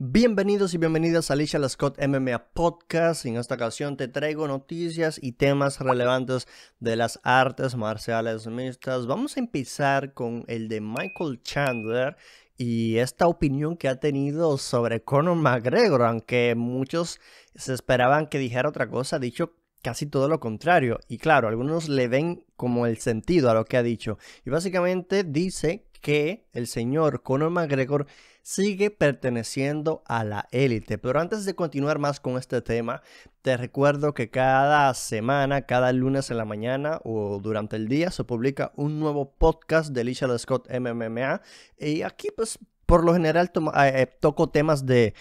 Bienvenidos y bienvenidas a Alicia Scott MMA Podcast. En esta ocasión te traigo noticias y temas relevantes de las artes marciales mixtas. Vamos a empezar con el de Michael Chandler y esta opinión que ha tenido sobre Conor McGregor, aunque muchos se esperaban que dijera otra cosa, dicho casi todo lo contrario. Y claro, algunos le ven como el sentido a lo que ha dicho. Y básicamente dice que el señor Conor McGregor sigue perteneciendo a la élite. Pero antes de continuar más con este tema, te recuerdo que cada semana, cada lunes en la mañana o durante el día se publica un nuevo podcast de Lisha Scott MMA. Y aquí pues por lo general eh, eh, toco temas de,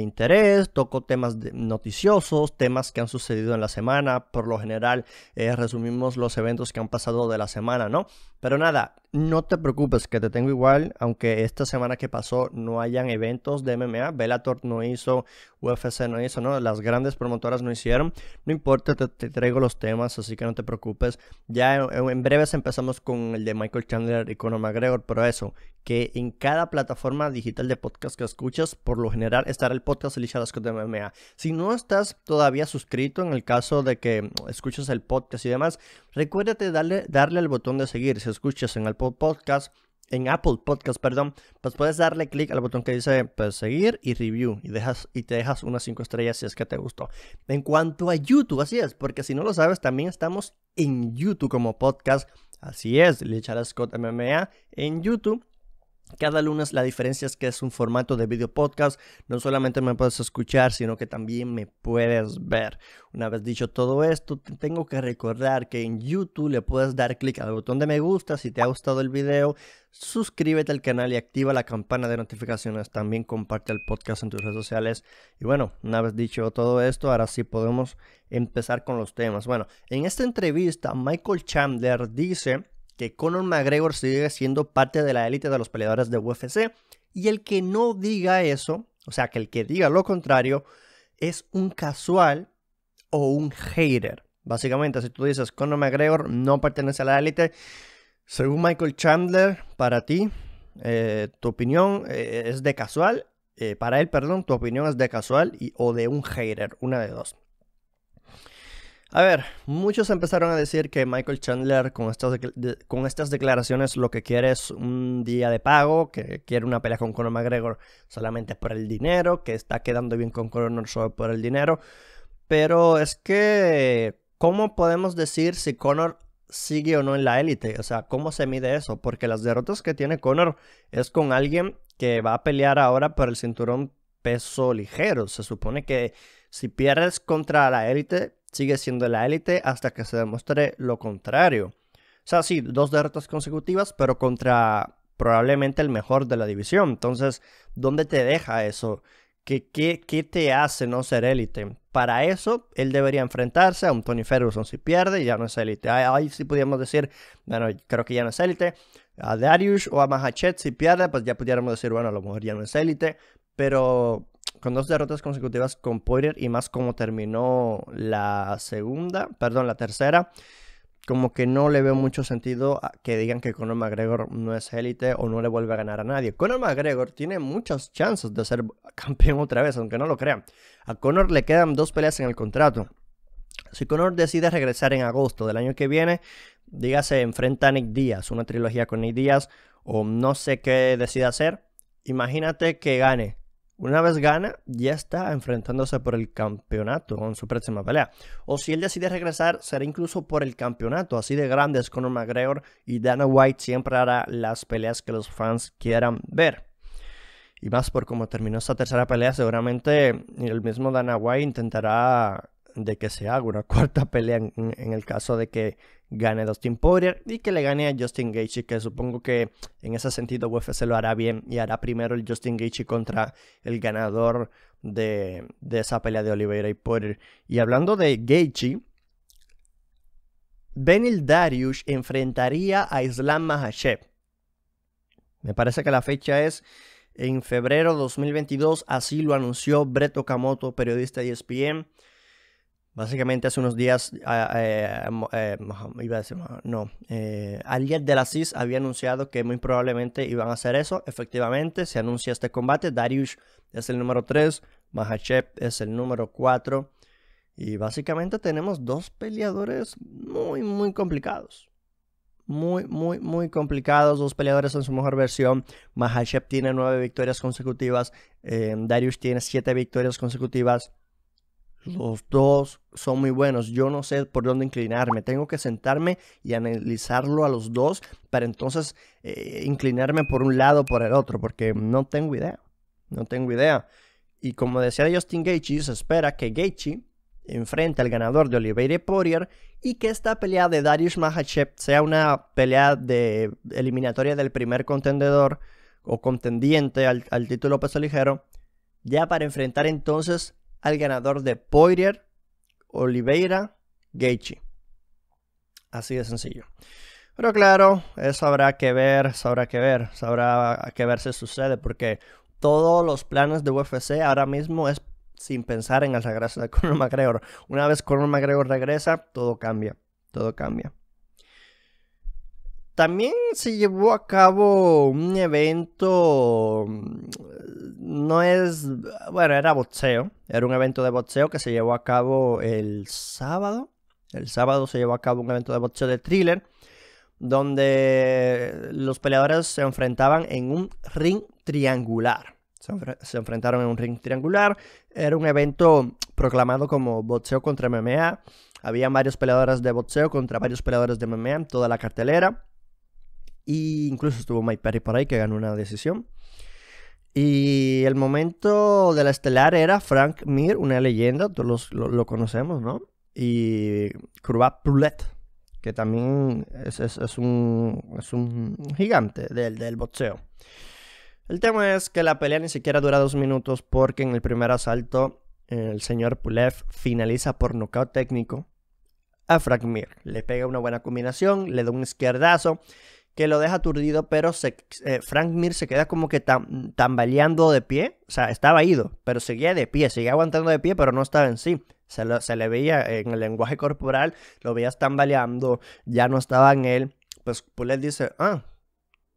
interés, toco temas noticiosos, temas que han sucedido en la semana. Por lo general eh, resumimos los eventos que han pasado de la semana, ¿no? Pero nada, no te preocupes que te tengo igual, aunque esta semana que pasó no hayan eventos de MMA. Bellator no hizo, UFC no hizo, ¿no? Las grandes promotoras no hicieron. No importa, te, traigo los temas, así que no te preocupes. Ya en, breves empezamos con el de Michael Chandler y Conor McGregor, pero eso, que en cada plataforma digital de podcast que escuchas, por lo general estará el podcast Elisha Scott MMA. Si no estás todavía suscrito, en el caso de que mm, escuches el podcast y demás, recuérdate darle, darle al botón de seguir. Si escuchas en el podcast, en Apple Podcast, perdón, pues puedes darle clic al botón que dice pues, seguir y review y, dejas, y te dejas unas 5 estrellas si es que te gustó. En cuanto a YouTube, así es, porque si no lo sabes, también estamos en YouTube como podcast. Así es, Lichara Scott MMA en YouTube. Cada lunes la diferencia es que es un formato de video podcast. No solamente me puedes escuchar, sino que también me puedes ver. Una vez dicho todo esto, tengo que recordar que en YouTube le puedes dar clic al botón de me gusta si te ha gustado el video. Suscríbete al canal y activa la campana de notificaciones. También comparte el podcast en tus redes sociales. Y bueno, una vez dicho todo esto, ahora sí podemos empezar con los temas. Bueno, en esta entrevista, Michael Chandler dice que Conor McGregor sigue siendo parte de la élite de los peleadores de UFC y el que no diga eso, o sea, que el que diga lo contrario, es un casual o un hater. Básicamente, si tú dices Conor McGregor no pertenece a la élite, según Michael Chandler, para ti, eh, tu opinión eh, es de casual, eh, para él, perdón, tu opinión es de casual y, o de un hater, una de dos. A ver, muchos empezaron a decir que Michael Chandler con estas, con estas declaraciones lo que quiere es un día de pago, que quiere una pelea con Conor McGregor solamente por el dinero, que está quedando bien con Conor solo por el dinero. Pero es que, ¿cómo podemos decir si Conor sigue o no en la élite? O sea, ¿cómo se mide eso? Porque las derrotas que tiene Conor es con alguien que va a pelear ahora por el cinturón peso ligero. Se supone que si pierdes contra la élite, sigue siendo la élite hasta que se demuestre lo contrario. O sea, sí, dos derrotas consecutivas, pero contra probablemente el mejor de la división. Entonces, ¿dónde te deja eso? ¿Qué, qué, qué te hace no ser élite? Para eso, él debería enfrentarse a un Tony Ferguson si pierde, y ya no es élite. Ahí sí podríamos decir, bueno, creo que ya no es élite. A Darius o a Mahachet si pierde, pues ya pudiéramos decir, bueno, a lo mejor ya no es élite. Pero con dos derrotas consecutivas con Poirier y más como terminó la segunda, perdón, la tercera, como que no le veo mucho sentido a que digan que Conor McGregor no es élite o no le vuelve a ganar a nadie. Conor McGregor tiene muchas chances de ser campeón otra vez, aunque no lo crean. A Conor le quedan dos peleas en el contrato. Si Conor decide regresar en agosto del año que viene, dígase enfrenta a Nick Díaz, una trilogía con Nick Díaz, o no sé qué decide hacer, imagínate que gane una vez gana, ya está enfrentándose por el campeonato en su próxima pelea. O si él decide regresar, será incluso por el campeonato. Así de grandes Conor McGregor y Dana White siempre hará las peleas que los fans quieran ver. Y más por cómo terminó esta tercera pelea, seguramente el mismo Dana White intentará de que se haga una cuarta pelea en el caso de que gane Dustin Poirier y que le gane a Justin Gaethje, que supongo que en ese sentido UFC lo hará bien y hará primero el Justin Gaethje contra el ganador de, esa pelea de Oliveira y Poirier. Y hablando de Gaethje, Benil Dariush enfrentaría a Islam Mahashev. Me parece que la fecha es en febrero de 2022, así lo anunció Brett Okamoto, periodista de ESPN. Básicamente hace unos días, no, eh, de la CIS había anunciado que muy probablemente iban a hacer eso. Efectivamente, se anuncia este combate. Darius es el número 3, Mahachev es el número 4. Y básicamente tenemos dos peleadores muy, muy complicados. Muy, muy, muy complicados. Dos peleadores en su mejor versión. Mahachev tiene nueve victorias consecutivas. Eh, Darius tiene siete victorias consecutivas. Los dos son muy buenos. Yo no sé por dónde inclinarme. Tengo que sentarme y analizarlo a los dos para entonces eh, inclinarme por un lado o por el otro, porque no tengo idea. No tengo idea. Y como decía Justin Gaethje, se espera que Gaethje enfrente al ganador de Oliveira y Poirier y que esta pelea de Darius Mahachev sea una pelea de eliminatoria del primer contendedor o contendiente al, al título peso ligero, ya para enfrentar entonces al ganador de Poirier, Oliveira, Gaethje. Así de sencillo. Pero claro, eso habrá que ver, habrá que ver, habrá que ver si sucede, porque todos los planes de UFC ahora mismo es sin pensar en el regreso de Conor McGregor. Una vez Conor McGregor regresa, todo cambia, todo cambia. También se llevó a cabo un evento mm, no es, bueno, era boxeo, era un evento de boxeo que se llevó a cabo el sábado. El sábado se llevó a cabo un evento de boxeo de thriller donde los peleadores se enfrentaban en un ring triangular. Se, enfrentaron en un ring triangular. Era un evento proclamado como boxeo contra MMA. Había varios peleadores de boxeo contra varios peleadores de MMA en toda la cartelera. Y incluso estuvo Mike Perry por ahí que ganó una decisión. Y el momento de la estelar era Frank Mir, una leyenda, todos lo, conocemos, ¿no? Y Curva Poulet, que también es, un, gigante del, boxeo. El tema es que la pelea ni siquiera dura dos minutos porque en el primer asalto el señor Pulev finaliza por nocaut técnico a Frank Mir. Le pega una buena combinación, le da un izquierdazo que lo deja aturdido, pero eh, Frank Mir se queda como que tan tambaleando de pie. O sea, estaba ido, pero seguía de pie, seguía aguantando de pie, pero no estaba en sí. Se, le veía en el lenguaje corporal, lo veías tambaleando, ya no estaba en él. Pues Pulet dice, ah,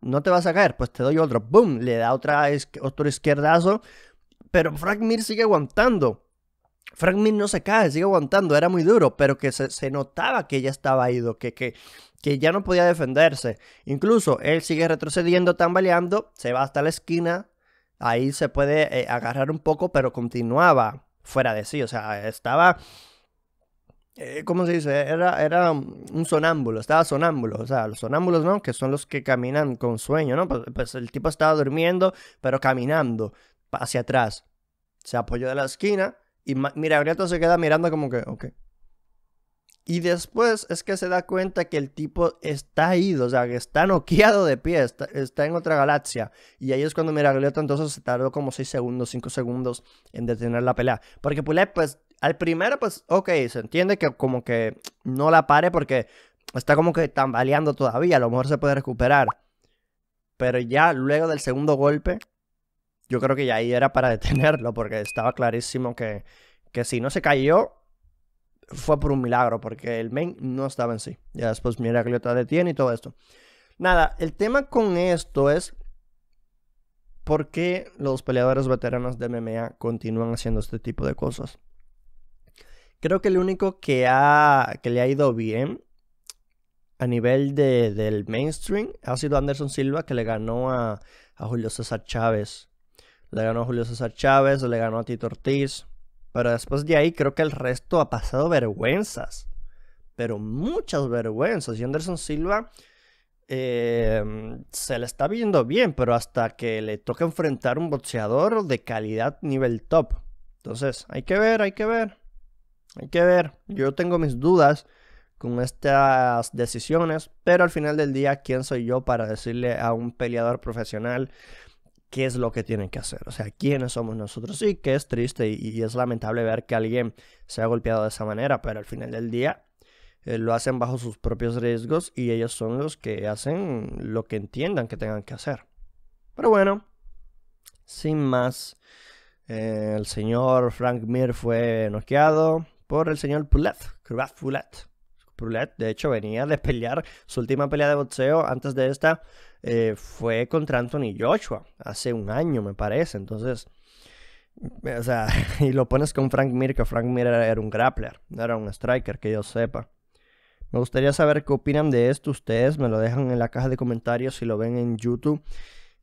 no te vas a caer, pues te doy otro. ¡Boom! Le da otra, otro izquierdazo, pero Frank Mir sigue aguantando. Frank Mir no se cae, sigue aguantando, era muy duro, pero que se, se notaba que ya estaba ido, que, que, que ya no podía defenderse. Incluso él sigue retrocediendo, tambaleando, se va hasta la esquina, ahí se puede eh, agarrar un poco, pero continuaba fuera de sí, o sea, estaba... Eh, ¿Cómo se dice? Era, un sonámbulo, estaba sonámbulo, o sea, los sonámbulos, ¿no? Que son los que caminan con sueño, ¿no? Pues, pues el tipo estaba durmiendo, pero caminando hacia atrás. Se apoyó de la esquina y mira, Grieto se queda mirando como que, ok, y después es que se da cuenta que el tipo está ido, o sea, que está noqueado de pie, está, en otra galaxia. Y ahí es cuando Miragliota entonces se tardó como 6 segundos, 5 segundos en detener la pelea. Porque Pulet, pues, al primero, pues, ok, se entiende que como que no la pare porque está como que tambaleando todavía, a lo mejor se puede recuperar. Pero ya luego del segundo golpe, yo creo que ya ahí era para detenerlo porque estaba clarísimo que, que si no se cayó, fue por un milagro, porque el main no estaba en sí. Ya después mira de detiene y todo esto. Nada, el tema con esto es por qué los peleadores veteranos de MMA continúan haciendo este tipo de cosas. Creo que el único que, ha, que le ha ido bien a nivel del mainstream ha sido Anderson Silva, que le ganó a, a Julio César Chávez. Le ganó a Julio César Chávez, le ganó a Tito Ortiz. Pero después de ahí creo que el resto ha pasado vergüenzas. Pero muchas vergüenzas. Y Anderson Silva eh, se le está viendo bien, pero hasta que le toca enfrentar un boxeador de calidad nivel top. Entonces, hay que ver, hay que ver. Hay que ver. Yo tengo mis dudas con estas decisiones, pero al final del día, ¿quién soy yo para decirle a un peleador profesional qué es lo que tienen que hacer, o sea, quiénes somos nosotros. Sí, que es triste y, es lamentable ver que alguien se ha golpeado de esa manera, pero al final del día eh, lo hacen bajo sus propios riesgos y ellos son los que hacen lo que entiendan que tengan que hacer. Pero bueno, sin más, eh, el señor Frank Mir fue noqueado por el señor Pulet. Krubat Poulet. de hecho, venía de pelear su última pelea de boxeo antes de esta eh, fue contra Anthony Joshua hace un año, me parece. Entonces, eh, o sea, y lo pones con Frank Mir, que Frank Mir era un grappler, no era un striker, que yo sepa. Me gustaría saber qué opinan de esto ustedes, me lo dejan en la caja de comentarios si lo ven en YouTube.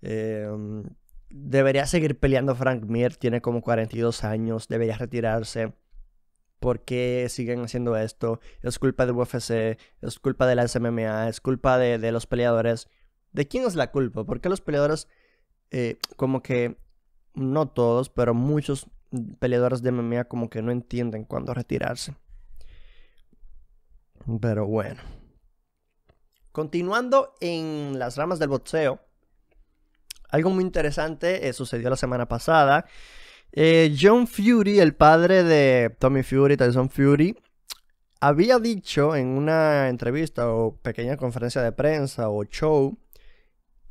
Eh, um, debería seguir peleando Frank Mir, tiene como 42 años, debería retirarse. Porque siguen haciendo esto? Es culpa del UFC, es culpa de la SMMA, es culpa de los peleadores. ¿De quién es la culpa? Porque los peleadores, eh, como que, no todos, pero muchos peleadores de MMA como que no entienden cuándo retirarse? Pero bueno. Continuando en las ramas del boxeo, algo muy interesante eh, sucedió la semana pasada. Eh, John Fury, el padre de Tommy Fury, Tyson Fury, había dicho en una entrevista o pequeña conferencia de prensa o show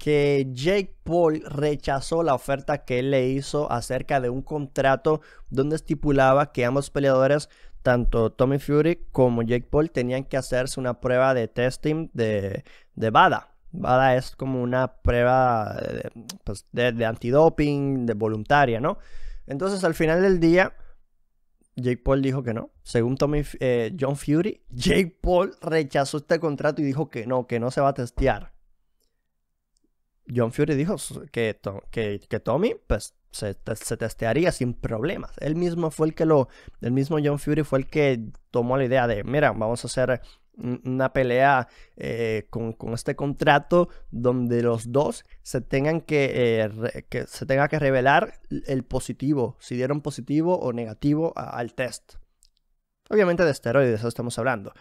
que Jake Paul rechazó la oferta que él le hizo acerca de un contrato donde estipulaba que ambos peleadores, tanto Tommy Fury como Jake Paul, tenían que hacerse una prueba de testing de, BADA. BADA es como una prueba pues, de, de antidoping, de voluntaria, ¿no? Entonces al final del día, Jake Paul dijo que no. Según Tommy, eh, John Fury, Jake Paul rechazó este contrato y dijo que no, que no se va a testear. John Fury dijo que, que, Tommy pues, se, testearía sin problemas. mismo fue el que lo. mismo John Fury fue el que tomó la idea de: mira, vamos a hacer una pelea eh, con, este contrato donde los dos se tengan que, eh, que, se tenga que revelar el positivo, si dieron positivo o negativo al test. Obviamente de esteroides, eso estamos hablando.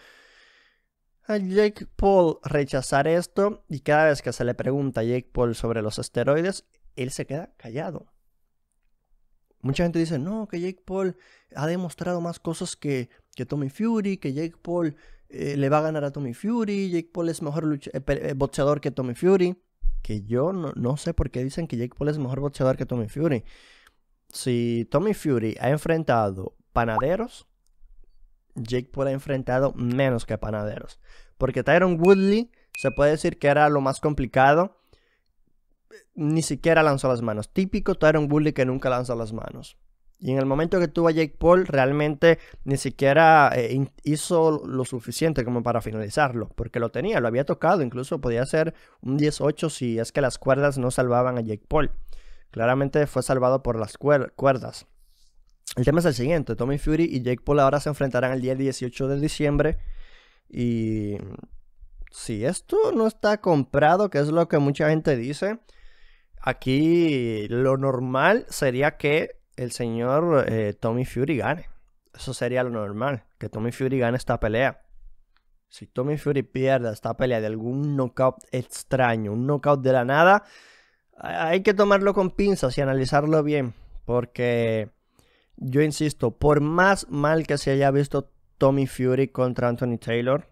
A Jake Paul rechazar esto y cada vez que se le pregunta a Jake Paul sobre los esteroides, él se queda callado. Mucha gente dice, no, que Jake Paul ha demostrado más cosas que, Tommy Fury, que Jake Paul eh, le va a ganar a Tommy Fury, Jake Paul es mejor eh, eh, boxeador que Tommy Fury. Que yo no, no sé por qué dicen que Jake Paul es mejor boxeador que Tommy Fury. Si Tommy Fury ha enfrentado panaderos, Jake Paul ha enfrentado menos que Panaderos. Porque Tyron Woodley se puede decir que era lo más complicado. Ni siquiera lanzó las manos. Típico Tyron Woodley que nunca lanzó las manos. Y en el momento que tuvo a Jake Paul, realmente ni siquiera eh, hizo lo suficiente como para finalizarlo, porque lo tenía, lo había tocado, incluso podía ser un 18 si es que las cuerdas no salvaban a Jake Paul. Claramente fue salvado por las cuerdas. El tema es el siguiente: Tommy Fury y Jake Paul ahora se enfrentarán el día 18 de diciembre. Y si esto no está comprado, que es lo que mucha gente dice, aquí lo normal sería que el señor eh, Tommy Fury gane. Eso sería lo normal, que Tommy Fury gane esta pelea. Si Tommy Fury pierde esta pelea de algún knockout extraño, un knockout de la nada, hay que tomarlo con pinzas y analizarlo bien, porque yo insisto, por más mal que se haya visto Tommy Fury contra Anthony Taylor,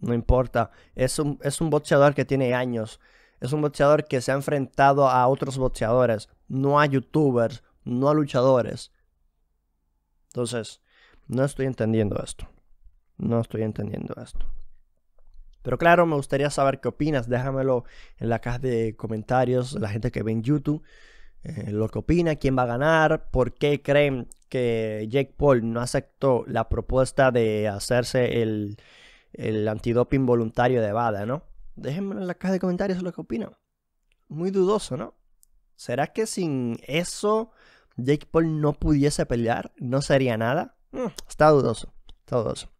no importa. Es un, es boxeador que tiene años. Es un boxeador que se ha enfrentado a otros boxeadores, no a youtubers, no a luchadores. Entonces, no estoy entendiendo esto. No estoy entendiendo esto. Pero claro, me gustaría saber qué opinas. Déjamelo en la caja de comentarios, la gente que ve en YouTube. Eh, lo que opina, quién va a ganar, por qué creen que Jake Paul no aceptó la propuesta de hacerse el, el antidoping voluntario de Bada, ¿no? Déjenme en la caja de comentarios lo que opinan. Muy dudoso, ¿no? ¿Será que sin eso Jake Paul no pudiese pelear? ¿No sería nada? Mm, está dudoso, está dudoso.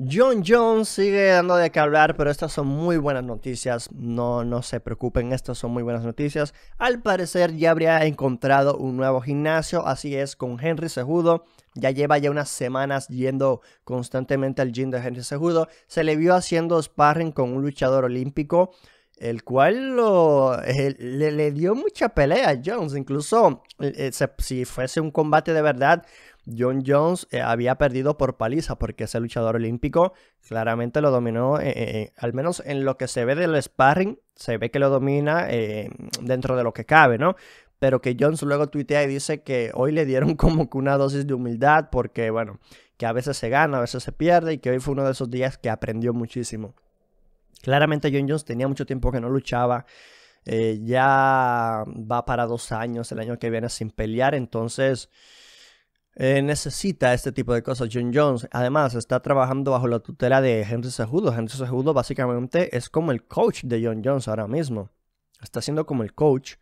John Jones sigue dando de qué hablar, pero estas son muy buenas noticias. No, no se preocupen, estas son muy buenas noticias. Al parecer ya habría encontrado un nuevo gimnasio, así es, con Henry Segudo. Ya lleva ya unas semanas yendo constantemente al gym de Henry Segudo. Se le vio haciendo sparring con un luchador olímpico el cual lo, eh, le, dio mucha pelea a Jones. Incluso eh, eh, si fuese un combate de verdad, John Jones había perdido por paliza porque ese luchador olímpico claramente lo dominó, al menos en lo que se ve del sparring, se ve que lo domina dentro de lo que cabe, ¿no? Pero que Jones luego tuitea y dice que hoy le dieron como que una dosis de humildad porque, bueno, que a veces se gana, a veces se pierde y que hoy fue uno de esos días que aprendió muchísimo. Claramente John Jones tenía mucho tiempo que no luchaba. Eh, ya va para dos años el año que viene sin pelear. Entonces eh, necesita este tipo de cosas. John Jones además está trabajando bajo la tutela de Henry Cejudo, Henry Sejudo básicamente es como el coach de John Jones ahora mismo. Está siendo como el coach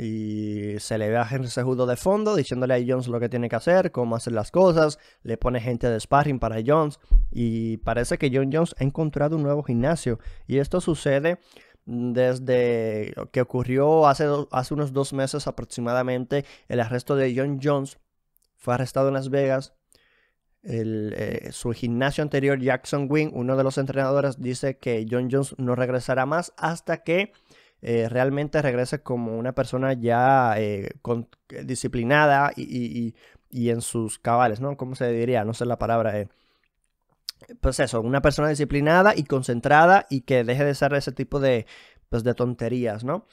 y se le ve a Henry Cejudo de fondo diciéndole a Jones lo que tiene que hacer, cómo hacer las cosas. Le pone gente de sparring para Jones. Y parece que John Jones ha encontrado un nuevo gimnasio. Y esto sucede desde que ocurrió hace, hace unos dos meses aproximadamente el arresto de John Jones. Fue arrestado en Las Vegas eh, su gimnasio anterior, Jackson Wing, uno de los entrenadores, dice que John Jones no regresará más hasta que eh, realmente regrese como una persona ya eh, eh, disciplinada y, en sus cabales, ¿no? ¿Cómo se diría? No sé la palabra. Pues eso, una persona disciplinada y concentrada y que deje de ser ese tipo de, pues, de tonterías, ¿no?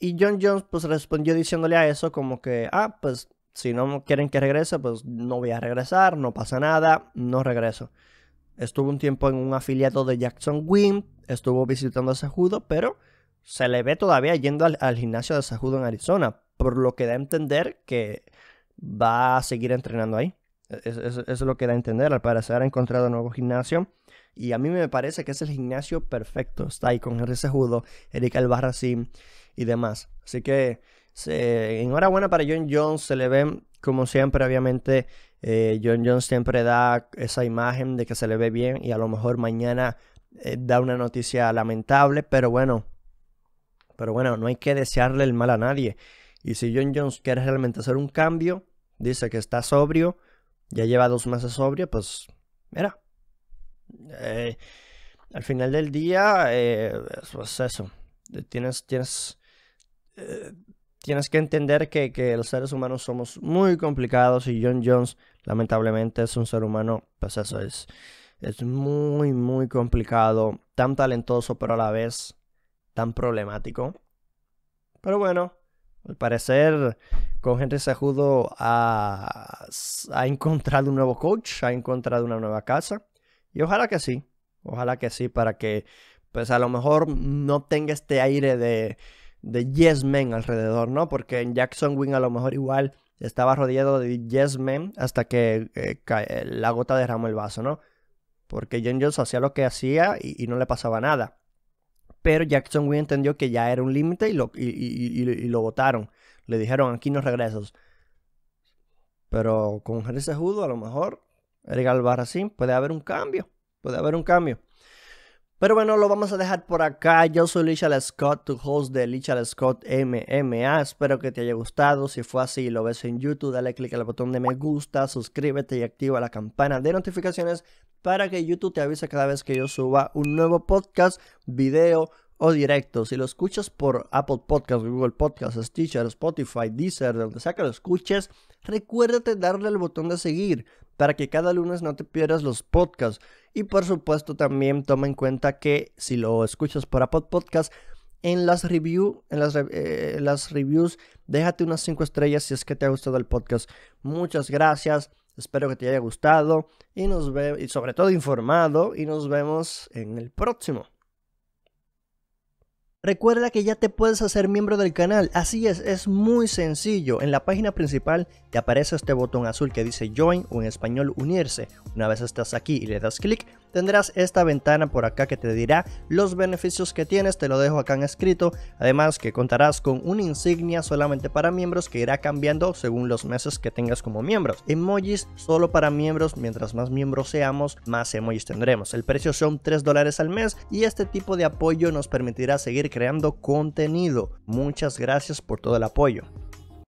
Y John Jones pues respondió diciéndole a eso como que, ah, pues si no quieren que regrese, pues no voy a regresar, no pasa nada, no regreso. Estuvo un tiempo en un afiliado de Jackson Wim estuvo visitando a ese judo, pero se le ve todavía yendo al, gimnasio de Sajudo en Arizona, por lo que da a entender que va a seguir entrenando ahí. Eso, es lo que da a entender. Al parecer ha encontrado un nuevo gimnasio. Y a mí me parece que es el gimnasio perfecto. Está ahí con Henry Sejudo, Erika Albarracín y demás. Así que enhorabuena para John Jones. Se le ve, como siempre, obviamente. Eh, John Jones siempre da esa imagen de que se le ve bien. Y a lo mejor mañana eh, da una noticia lamentable. Pero bueno, pero bueno, no hay que desearle el mal a nadie. Y si John Jones quiere realmente hacer un cambio, dice que está sobrio, ya lleva dos meses sobrio, pues mira. Eh, al final del día, eh, pues eso. Eh, tienes, tienes, tienes que entender que, que, los seres humanos somos muy complicados y John Jones lamentablemente es un ser humano, pues eso es. Es muy, muy complicado, tan talentoso, pero a la vez tan problemático. Pero bueno, al parecer con Henry Sejudo ha, ha encontrado un nuevo coach, ha encontrado una nueva casa. Y ojalá que sí, ojalá que sí, para que pues a lo mejor no tenga este aire de, de yes men alrededor, ¿no? Porque en Jackson Wing a lo mejor igual estaba rodeado de yes men hasta que eh, la gota derramó el vaso, ¿no? Porque John hacía lo que hacía y no le pasaba nada pero Jackson entendió que ya era un límite y lo, y, lo votaron. Le dijeron, aquí no regresas. Pero con Jerry Sejudo, a lo mejor, Eric Albarracín, puede haber un cambio. Puede haber un cambio. Pero bueno, lo vamos a dejar por acá. Yo soy Lichal Scott, tu host de Lichal Scott MMA. Espero que te haya gustado. Si fue así lo ves en YouTube, dale click al botón de me gusta, suscríbete y activa la campana de notificaciones para que YouTube te avise cada vez que yo suba un nuevo podcast, video o directo. Si lo escuchas por Apple Podcasts, Google Podcasts, Stitcher, Spotify, Deezer, donde sea que lo escuches, recuérdate darle al botón de seguir para que cada lunes no te pierdas los podcasts. Y por supuesto también toma en cuenta que si lo escuchas por Apple Podcasts en las, review, en las, eh, las reviews, déjate unas 5 estrellas si es que te ha gustado el podcast. Muchas gracias. Espero que te haya gustado y nos ve y sobre todo informado y nos vemos en el próximo. Recuerda que ya te puedes hacer miembro del canal, así es, es muy sencillo. En la página principal te aparece este botón azul que dice Join o en español unirse. Una vez estás aquí y le das clic, tendrás esta ventana por acá que te dirá los beneficios que tienes, te lo dejo acá en escrito, además que contarás con una insignia solamente para miembros que irá cambiando según los meses que tengas como miembros, emojis solo para miembros, mientras más miembros seamos, más emojis tendremos, el precio son 3 dólares al mes y este tipo de apoyo nos permitirá seguir creando contenido, muchas gracias por todo el apoyo.